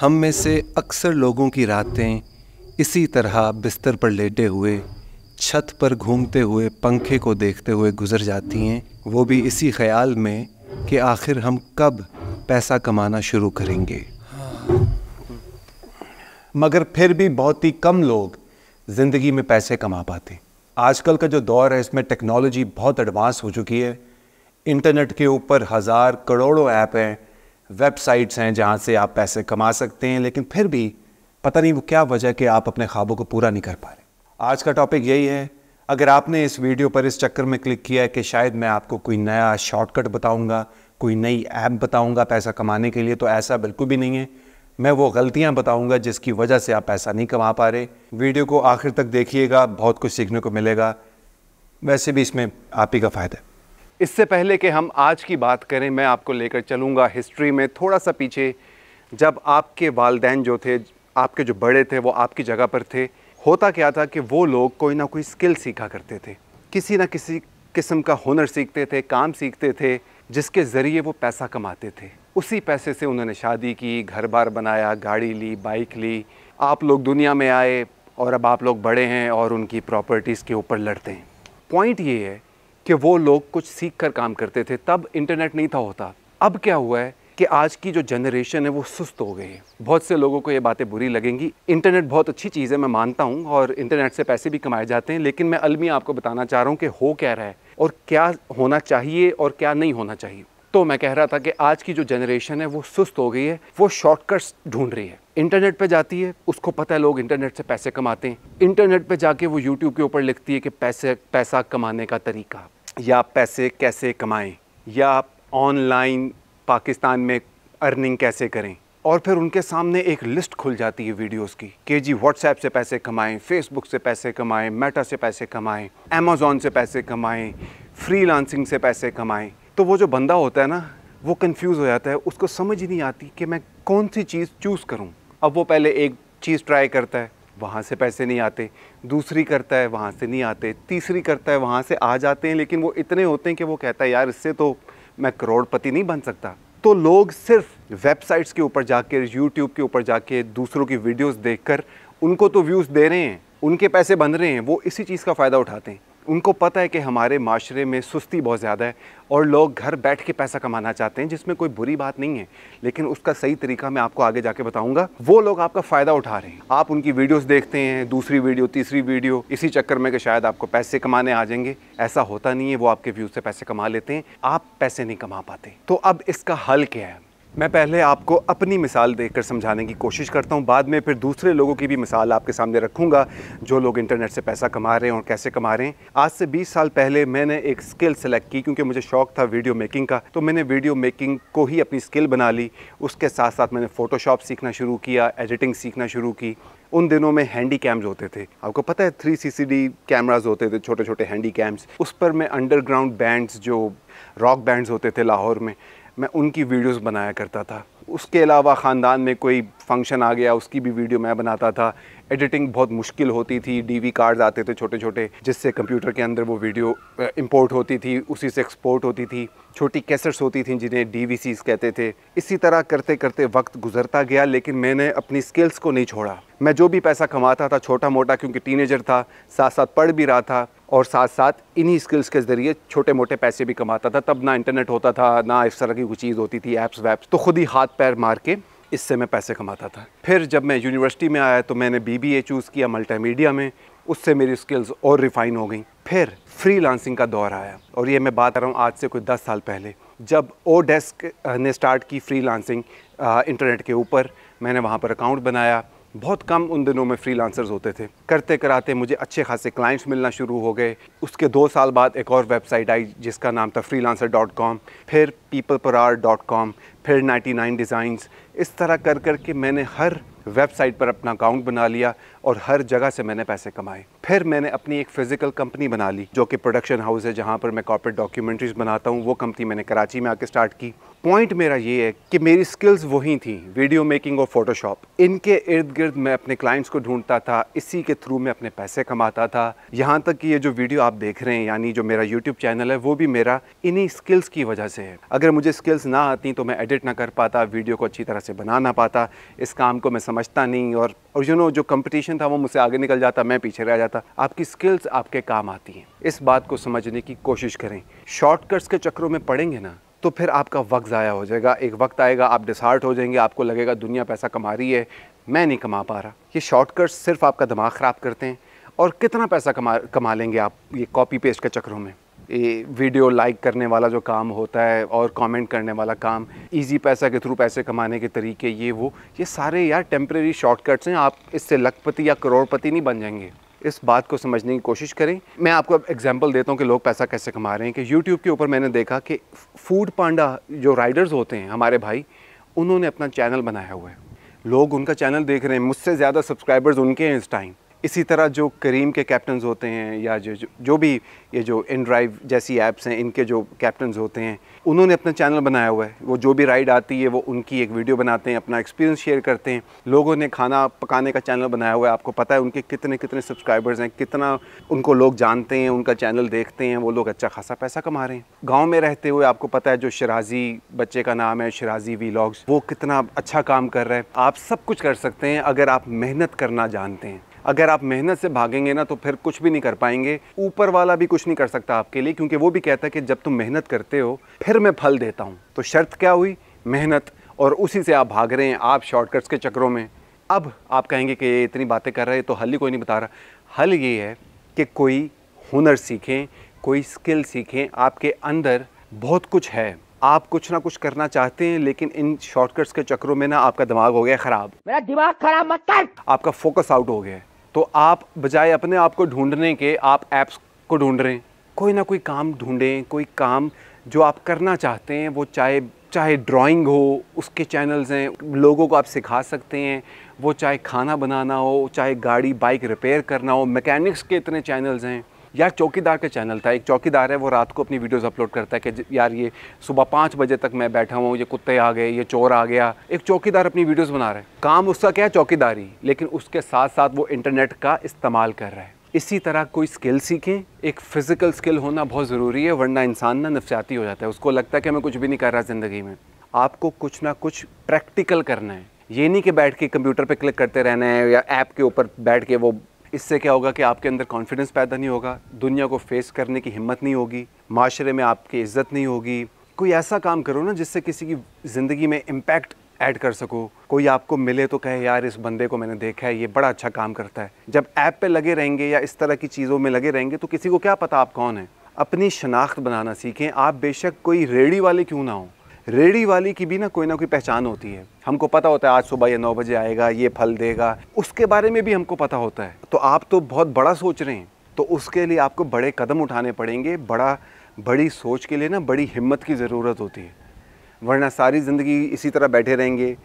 हम में से अक्सर लोगों की रातें इसी तरह बिस्तर पर लेटे हुए छत पर घूमते हुए पंखे को देखते हुए गुजर जाती हैं वो भी इसी ख्याल में कि आखिर हम कब पैसा कमाना शुरू करेंगे मगर फिर भी बहुत ही कम लोग ज़िंदगी में पैसे कमा पाते आजकल का जो दौर है इसमें टेक्नोलॉजी बहुत एडवांस हो चुकी है इंटरनेट के ऊपर हज़ार करोड़ों ऐप हैं वेबसाइट्स हैं जहाँ से आप पैसे कमा सकते हैं लेकिन फिर भी पता नहीं वो क्या वजह कि आप अपने ख्वाबों को पूरा नहीं कर पा रहे आज का टॉपिक यही है अगर आपने इस वीडियो पर इस चक्कर में क्लिक किया है कि शायद मैं आपको कोई नया शॉर्टकट बताऊंगा कोई नई ऐप बताऊंगा पैसा कमाने के लिए तो ऐसा बिल्कुल भी नहीं है मैं वो गलतियां बताऊंगा जिसकी वजह से आप पैसा नहीं कमा पा रहे वीडियो को आखिर तक देखिएगा बहुत कुछ सीखने को मिलेगा वैसे भी इसमें आप ही का फ़ायदा है इससे पहले कि हम आज की बात करें मैं आपको लेकर चलूँगा हिस्ट्री में थोड़ा सा पीछे जब आपके वालदेन जो थे आपके जो बड़े थे वो आपकी जगह पर थे होता क्या था कि वो लोग कोई ना कोई स्किल सीखा करते थे किसी ना किसी किस्म का हुनर सीखते थे काम सीखते थे जिसके ज़रिए वो पैसा कमाते थे उसी पैसे से उन्होंने शादी की घर बार बनाया गाड़ी ली बाइक ली आप लोग दुनिया में आए और अब आप लोग बड़े हैं और उनकी प्रॉपर्टीज़ के ऊपर लड़ते हैं पॉइंट ये है कि वो लोग कुछ सीख कर काम करते थे तब इंटरनेट नहीं था होता अब क्या हुआ है कि आज की जो जनरेशन है वो सुस्त हो गई है बहुत से लोगों को ये बातें बुरी लगेंगी इंटरनेट बहुत अच्छी चीज़ है मैं मानता हूँ और इंटरनेट से पैसे भी कमाए जाते हैं लेकिन मैं अलमिया आपको बताना चाह रहा हूँ कि हो क्या रहा है और क्या होना चाहिए और क्या नहीं होना चाहिए तो मैं कह रहा था कि आज की जो जनरेशन है वो सुस्त हो गई है वो शॉर्टकट्स ढूंढ रही है इंटरनेट पे जाती है उसको पता है लोग इंटरनेट से पैसे कमाते हैं इंटरनेट पे जाके वो यूट्यूब के ऊपर लिखती है कि पैसे पैसा कमाने का तरीका या पैसे कैसे कमाएं या ऑनलाइन पाकिस्तान में अर्निंग कैसे करें और फिर उनके सामने एक लिस्ट खुल जाती है वीडियोस की कि जी व्हाट्सएप से पैसे कमाएं फेसबुक से पैसे कमाएं मेटा से पैसे कमाएं अमेज़ोन से पैसे कमाएं फ्रीलांसिंग से पैसे कमाएं तो वो जो बंदा होता है ना वो कंफ्यूज हो जाता है उसको समझ ही नहीं आती कि मैं कौन सी चीज़ चूज़ करूँ अब वो पहले एक चीज़ ट्राई करता है वहाँ से पैसे नहीं आते दूसरी करता है वहाँ से नहीं आते तीसरी करता है वहाँ से आ जाते हैं लेकिन वो इतने होते हैं कि वो कहता है यार इससे तो मैं करोड़पति नहीं बन सकता तो लोग सिर्फ वेबसाइट्स के ऊपर जाके यूट्यूब के ऊपर जाके दूसरों की वीडियोस देखकर उनको तो व्यूज़ दे रहे हैं उनके पैसे बन रहे हैं वो इसी चीज़ का फ़ायदा उठाते हैं उनको पता है कि हमारे माशरे में सुस्ती बहुत ज़्यादा है और लोग घर बैठ के पैसा कमाना चाहते हैं जिसमें कोई बुरी बात नहीं है लेकिन उसका सही तरीका मैं आपको आगे जाके बताऊंगा वो लोग आपका फ़ायदा उठा रहे हैं आप उनकी वीडियोस देखते हैं दूसरी वीडियो तीसरी वीडियो इसी चक्कर में कि शायद आपको पैसे कमाने आ जाएंगे ऐसा होता नहीं है वो आपके व्यू से पैसे कमा लेते हैं आप पैसे नहीं कमा पाते तो अब इसका हल क्या है मैं पहले आपको अपनी मिसाल देकर समझाने की कोशिश करता हूँ बाद में फिर दूसरे लोगों की भी मिसाल आपके सामने रखूँगा जो लोग इंटरनेट से पैसा कमा रहे हैं और कैसे कमा रहे हैं आज से 20 साल पहले मैंने एक स्किल सेलेक्ट की क्योंकि मुझे शौक था वीडियो मेकिंग का तो मैंने वीडियो मेकिंग को ही अपनी स्किल बना ली उसके साथ साथ मैंने फ़ोटोशॉप सीखना शुरू किया एडिटिंग सीखना शुरू की उन दिनों में हैंडी कैम्स होते थे आपको पता है थ्री सी कैमराज होते थे छोटे छोटे हैंडी कैम्स उस पर मैं अंडरग्राउंड बैंड्स जो रॉक बैंड्स होते थे लाहौर में मैं उनकी वीडियोस बनाया करता था उसके अलावा ख़ानदान में कोई फंक्शन आ गया उसकी भी वीडियो मैं बनाता था एडिटिंग बहुत मुश्किल होती थी डीवी कार्ड्स आते थे छोटे छोटे जिससे कंप्यूटर के अंदर वो वीडियो इंपोर्ट होती थी उसी से एक्सपोर्ट होती थी छोटी कैसेट्स होती थी जिन्हें डी कहते थे इसी तरह करते करते वक्त गुजरता गया लेकिन मैंने अपनी स्किल्स को नहीं छोड़ा मैं जो भी पैसा कमाता था छोटा मोटा क्योंकि टीनेजर था साथ साथ पढ़ भी रहा था और साथ साथ इन्हीं स्किल्स के ज़रिए छोटे मोटे पैसे भी कमाता था तब ना इंटरनेट होता था ना इस तरह की कोई चीज़ होती थी ऐप्स वैप्स तो खुद ही हाथ पैर मार के इससे मैं पैसे कमाता था फिर जब मैं यूनिवर्सिटी में आया तो मैंने बीबीए चूज़ किया मल्टीमीडिया में उससे मेरी स्किल्स और रिफ़ाइन हो गई फिर फ्रीलांसिंग का दौर आया और ये मैं बात कर रहा हूँ आज से कोई दस साल पहले जब ओ डेस्क ने स्टार्ट की लांसिंग इंटरनेट के ऊपर मैंने वहाँ पर अकाउंट बनाया बहुत कम उन दिनों में फ्री होते थे करते कराते मुझे अच्छे खासे क्लाइंट्स मिलना शुरू हो गए उसके दो साल बाद एक और वेबसाइट आई जिसका नाम था फ्री डॉट फिर पीपल पर आर डॉट फिर नाइन्टी नाइन डिज़ाइंस इस तरह कर कर के मैंने हर वेबसाइट पर अपना अकाउंट बना लिया और हर जगह से मैंने पैसे कमाए फिर मैंने अपनी एक फ़िज़िकल कंपनी बना ली जो कि प्रोडक्शन हाउस है जहाँ पर मैं कॉपरेट डॉक्यूमेंट्रीज बनाता हूँ वो कंपनी मैंने कराची में आके स्टार्ट की पॉइंट मेरा ये है कि मेरी स्किल्स वही थी वीडियो मेकिंग और फोटोशॉप इनके इर्द गिर्द मैं अपने क्लाइंट्स को ढूंढता था इसी के थ्रू मैं अपने पैसे कमाता था यहाँ तक कि ये जो वीडियो आप देख रहे हैं यानी जो मेरा यूट्यूब चैनल है वो भी मेरा इन्हीं स्किल्स की वजह से है अगर मुझे स्किल्स ना आती तो मैं एडिट ना कर पाता वीडियो को अच्छी तरह से बना ना पाता इस काम को मैं समझ समझता नहीं और और यू you नो know, जो कंपटीशन था वो मुझसे आगे निकल जाता मैं पीछे रह जाता आपकी स्किल्स आपके काम आती हैं इस बात को समझने की कोशिश करें शॉर्टकट्स के चक्रों में पड़ेंगे ना तो फिर आपका वक्त ज़ाया हो जाएगा एक वक्त आएगा आप डिसहार्ट हो जाएंगे आपको लगेगा दुनिया पैसा कमा रही है मैं नहीं कमा पा रहा ये शॉर्टकट्स सिर्फ आपका दिमाग ख़राब करते हैं और कितना पैसा कमा कमा लेंगे आप ये कॉपी पेस्ट के चक्रों में वीडियो लाइक करने वाला जो काम होता है और कमेंट करने वाला काम इजी पैसा के थ्रू पैसे कमाने के तरीके ये वो ये सारे यार टेम्प्रेरी शॉर्टकट्स हैं आप इससे लखपति या करोड़पति नहीं बन जाएंगे इस बात को समझने की कोशिश करें मैं आपको अब एग्जाम्पल देता हूँ कि लोग पैसा कैसे कमा रहे हैं कि यूट्यूब के ऊपर मैंने देखा कि फूड पांडा जो राइडर्स होते हैं हमारे भाई उन्होंने अपना चैनल बनाया हुआ है लोग उनका चैनल देख रहे हैं मुझसे ज़्यादा सब्सक्राइबर्स उनके हैं इस टाइम इसी तरह जो करीम के कैप्टन होते हैं या जो जो भी ये जो इन ड्राइव जैसी ऐप्स हैं इनके जो कैप्टन होते हैं उन्होंने अपना चैनल बनाया हुआ है वो जो भी राइड आती है वो उनकी एक वीडियो बनाते हैं अपना एक्सपीरियंस शेयर करते हैं लोगों ने खाना पकाने का चैनल बनाया हुआ है आपको पता है उनके कितने कितने सब्सक्राइबर्स हैं कितना उनको लोग जानते हैं उनका चैनल देखते हैं वो लोग अच्छा खासा पैसा कमा रहे हैं गाँव में रहते हुए आपको पता है जो शराजी बच्चे का नाम है शराजी वी वो कितना अच्छा काम कर रहे हैं आप सब कुछ कर सकते हैं अगर आप मेहनत करना जानते हैं अगर आप मेहनत से भागेंगे ना तो फिर कुछ भी नहीं कर पाएंगे ऊपर वाला भी कुछ नहीं कर सकता आपके लिए क्योंकि वो भी कहता है कि जब तुम मेहनत करते हो फिर मैं फल देता हूँ तो शर्त क्या हुई मेहनत और उसी से आप भाग रहे हैं आप शॉर्टकट्स के चक्रों में अब आप कहेंगे कि ये इतनी बातें कर रहे हैं तो हल ही कोई नहीं बता रहा हल ये है कि कोई हुनर सीखें कोई स्किल सीखें आपके अंदर बहुत कुछ है आप कुछ ना कुछ करना चाहते हैं लेकिन इन शॉर्टकट्स के चक्रों में ना आपका दिमाग हो गया खराब मेरा दिमाग खराब मत कर आपका फोकस आउट हो गया है तो आप बजाय अपने आप को ढूंढने के आप ऐप्स को ढूंढ रहे हैं कोई ना कोई काम ढूंढें कोई काम जो आप करना चाहते हैं वो चाहे चाहे ड्राइंग हो उसके चैनल्स हैं लोगों को आप सिखा सकते हैं वो चाहे खाना बनाना हो चाहे गाड़ी बाइक रिपेयर करना हो मैकेनिक्स के इतने चैनल्स हैं या चौकीदार का चैनल था एक चौकीदार है वो रात को अपनी वीडियोस अपलोड करता है कि यार ये सुबह पाँच बजे तक मैं बैठा हूँ ये कुत्ते आ गए ये चोर आ गया एक चौकीदार अपनी वीडियोस बना रहा है काम उसका क्या है चौकीदारी लेकिन उसके साथ साथ वो इंटरनेट का इस्तेमाल कर रहा है इसी तरह कोई स्किल सीखें एक फ़िज़िकल स्किल होना बहुत ज़रूरी है वरना इंसान ना नफसियाती हो जाता है उसको लगता है कि मैं कुछ भी नहीं कर रहा ज़िंदगी में आपको कुछ ना कुछ प्रैक्टिकल करना है ये नहीं कि बैठ के कंप्यूटर पे क्लिक करते रहना है या ऐप के ऊपर बैठ के वो इससे क्या होगा कि आपके अंदर कॉन्फिडेंस पैदा नहीं होगा दुनिया को फेस करने की हिम्मत नहीं होगी माशरे में आपकी इज्जत नहीं होगी कोई ऐसा काम करो ना जिससे किसी की ज़िंदगी में इम्पैक्ट ऐड कर सको कोई आपको मिले तो कहे यार इस बंदे को मैंने देखा है ये बड़ा अच्छा काम करता है जब ऐप पे लगे रहेंगे या इस तरह की चीज़ों में लगे रहेंगे तो किसी को क्या पता आप कौन हैं अपनी शनाख्त बनाना सीखें आप बेशक कोई रेडी वाले क्यों ना हों रेड़ी वाली की भी ना कोई ना कोई पहचान होती है हमको पता होता है आज सुबह ये नौ बजे आएगा ये फल देगा उसके बारे में भी हमको पता होता है तो आप तो बहुत बड़ा सोच रहे हैं तो उसके लिए आपको बड़े कदम उठाने पड़ेंगे बड़ा बड़ी सोच के लिए ना बड़ी हिम्मत की ज़रूरत होती है वरना सारी ज़िंदगी इसी तरह बैठे रहेंगे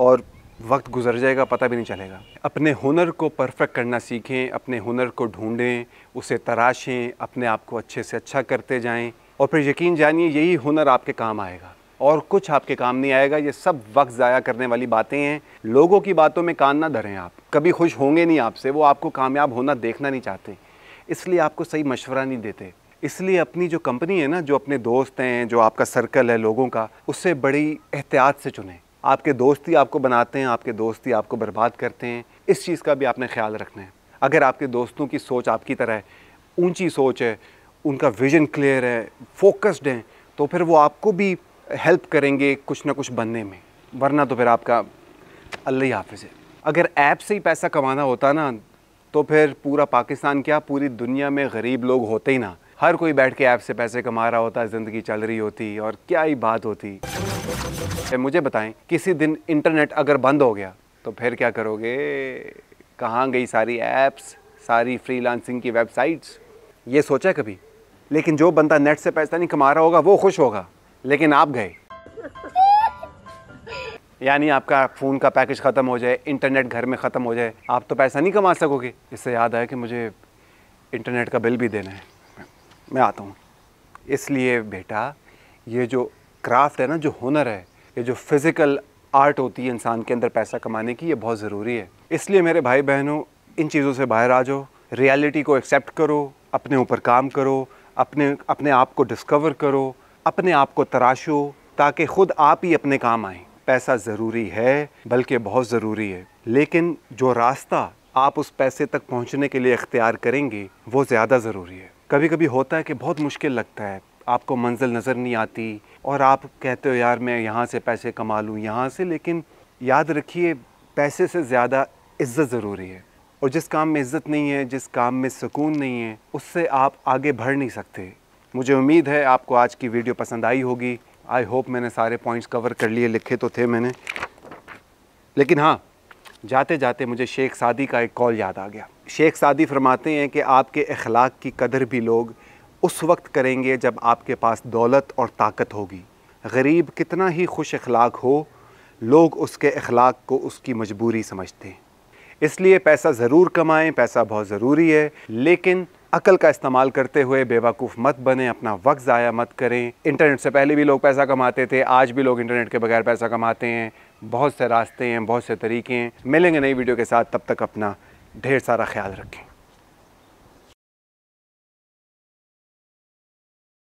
और वक्त गुजर जाएगा पता भी नहीं चलेगा अपने हुनर को परफेक्ट करना सीखें अपने हुनर को ढूंढें उसे तराशें अपने आप को अच्छे से अच्छा करते जाएं और फिर यकीन जानिए यही हुनर आपके काम आएगा और कुछ आपके काम नहीं आएगा ये सब वक्त ज़ाया करने वाली बातें हैं लोगों की बातों में कान ना धरें आप कभी खुश होंगे नहीं आपसे वो आपको कामयाब होना देखना नहीं चाहते इसलिए आपको सही मशवरा नहीं देते इसलिए अपनी जो कंपनी है ना जो अपने दोस्त हैं जो आपका सर्कल है लोगों का उससे बड़ी एहतियात से चुनें आपके दोस्त ही आपको बनाते हैं आपके दोस्त ही आपको बर्बाद करते हैं इस चीज़ का भी आपने ख्याल रखना है अगर आपके दोस्तों की सोच आपकी तरह ऊंची सोच है उनका विजन क्लियर है फोकस्ड हैं तो फिर वो आपको भी हेल्प करेंगे कुछ ना कुछ बनने में वरना तो फिर आपका अल्लाह हाफिज़ है अगर ऐप से ही पैसा कमाना होता ना तो फिर पूरा पाकिस्तान क्या पूरी दुनिया में गरीब लोग होते ही ना हर कोई बैठ के ऐप से पैसे कमा रहा होता ज़िंदगी चल रही होती और क्या ही बात होती मुझे बताएं किसी दिन इंटरनेट अगर बंद हो गया तो फिर क्या करोगे कहाँ गई सारी ऐप्स सारी फ्रीलांसिंग की वेबसाइट्स ये सोचा कभी लेकिन जो बंदा नेट से पैसा नहीं कमा रहा होगा वो खुश होगा लेकिन आप गए यानी आपका फ़ोन का पैकेज ख़त्म हो जाए इंटरनेट घर में ख़त्म हो जाए आप तो पैसा नहीं कमा सकोगे इससे याद आया कि मुझे इंटरनेट का बिल भी देना है मैं आता हूँ इसलिए बेटा ये जो क्राफ्ट है ना जो हुनर है ये जो फिज़िकल आर्ट होती है इंसान के अंदर पैसा कमाने की ये बहुत ज़रूरी है इसलिए मेरे भाई बहनों इन चीज़ों से बाहर आ जाओ रियलिटी को एक्सेप्ट करो अपने ऊपर काम करो अपने अपने आप को डिस्कवर करो अपने आप को तराशो ताकि खुद आप ही अपने काम आए पैसा ज़रूरी है बल्कि बहुत ज़रूरी है लेकिन जो रास्ता आप उस पैसे तक पहुंचने के लिए इख्तियार करेंगे वो ज़्यादा ज़रूरी है कभी कभी होता है कि बहुत मुश्किल लगता है आपको मंजिल नज़र नहीं आती और आप कहते हो यार मैं यहाँ से पैसे कमा लूँ यहाँ से लेकिन याद रखिए पैसे से ज़्यादा इज्जत ज़रूरी है और जिस काम में इज्जत नहीं है जिस काम में सुकून नहीं है उससे आप आगे बढ़ नहीं सकते मुझे उम्मीद है आपको आज की वीडियो पसंद आई होगी आई होप मैंने सारे पॉइंट्स कवर कर लिए लिखे तो थे मैंने लेकिन हाँ जाते जाते मुझे शेख सादी का एक कॉल याद आ गया शेख सादी फरमाते हैं कि आपके अखलाक की कदर भी लोग उस वक्त करेंगे जब आपके पास दौलत और ताकत होगी गरीब कितना ही खुश अखलाक हो लोग उसके अखलाक को उसकी मजबूरी समझते हैं इसलिए पैसा ज़रूर कमाएं पैसा बहुत ज़रूरी है लेकिन अकल का इस्तेमाल करते हुए बेवकूफ़ मत बने अपना वक्त ज़ाया मत करें इंटरनेट से पहले भी लोग पैसा कमाते थे आज भी लोग इंटरनेट के बगैर पैसा कमाते हैं बहुत से रास्ते हैं बहुत से तरीके हैं मिलेंगे नई वीडियो के साथ तब तक अपना ढेर सारा ख्याल रखें